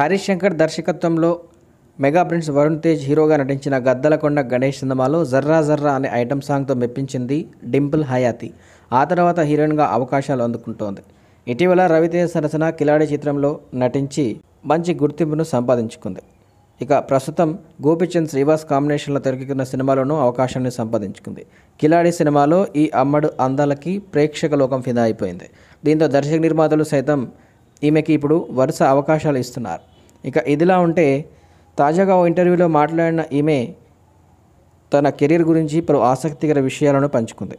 హరీష్ శంకర్ దర్శకత్వంలో mega prince Varun Tej హీరోగా నటించిన గద్దలకొండ గణేష్ సినిమాలో జర్రా జర్రా అనే ఐటమ్ సాంగ్తో మెప్పించింది డింపుల్ హయాతి ఆ తర్వాత హీరోయిన్గా అవకాశాలు అందుకుంటోంది ఇటీవల రవితేజ్ సరసన కిలాడి చిత్రంలో నటించి మంచి గుర్తింపును సంపాదించుకుంది ఇక ప్రస్తుతం గోపిచంద్ శ్రీవాస్ కాంబినేషన్లో తెరకెక్కిన సినిమాలోనూ అవకాశాన్ని సంపాదించుకుంది కిలాడి సినిమాలో ఈ అమ్మడు అందాలకి ప్రేక్షక లోకం ఫిదా అయిపోయింది దీంతో దర్శక నిర్మాతలు సైతం ఈమెకి ఇప్పుడు వరుస అవకాశాలు ఇస్తున్నారు ఇక ఇదిలా ఉంటే తాజాగా ఓ ఇంటర్వ్యూలో మాట్లాడిన ఈమె తన కెరీర్ గురించి పలు ఆసక్తికర విషయాలను పంచుకుంది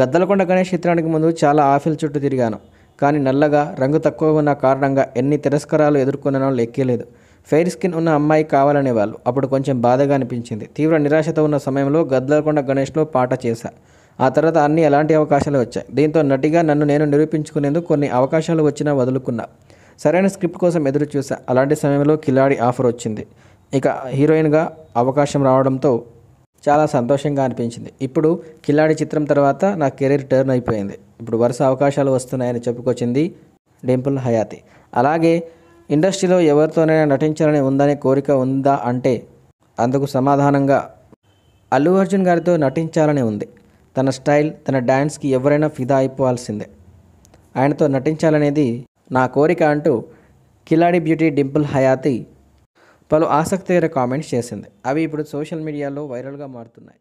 గద్దలకొండ గణేష్ చిత్రానికి ముందు చాలా ఆఫీల్ చుట్టూ తిరిగాను కానీ నల్లగా రంగు తక్కువ ఉన్న కారణంగా ఎన్ని తిరస్కారాలు ఎదుర్కొన్నానో లెక్కలేదు ఫెయిర్ స్కిన్ ఉన్న అమ్మాయి కావాలనేవాళ్ళు అప్పుడు కొంచెం బాధగా అనిపించింది తీవ్ర నిరాశతో ఉన్న సమయంలో గద్దలకొండ గణేష్లో పాట చేశా ఆ తర్వాత అన్ని ఎలాంటి అవకాశాలు వచ్చాయి దీంతో నటిగా నన్ను నేను నిరూపించుకునేందుకు కొన్ని అవకాశాలు వచ్చినా వదులుకున్నా సరైన స్క్రిప్ట్ కోసం ఎదురు చూసా అలాంటి సమయంలో కిలాడి ఆఫర్ వచ్చింది ఇక హీరోయిన్గా అవకాశం రావడంతో చాలా సంతోషంగా అనిపించింది ఇప్పుడు కిలాడి చిత్రం తర్వాత నా కెరీర్ టర్న్ అయిపోయింది ఇప్పుడు వరుస అవకాశాలు వస్తున్నాయని చెప్పుకొచ్చింది డింపుల్ హయాతి అలాగే ఇండస్ట్రీలో ఎవరితోనైనా నటించాలని ఉందనే కోరిక ఉందా అంటే అందుకు సమాధానంగా అల్లు అర్జున్ గారితో నటించాలని ఉంది తన స్టైల్ తన డ్యాన్స్కి ఎవరైనా ఫిదా అయిపోవాల్సిందే ఆయనతో నటించాలనేది నా కోరిక అంటూ కిలాడి బ్యూటీ డింపుల్ హయాతి పలు ఆసక్తికర కామెంట్స్ చేసింది అవి ఇప్పుడు సోషల్ మీడియాలో వైరల్గా మారుతున్నాయి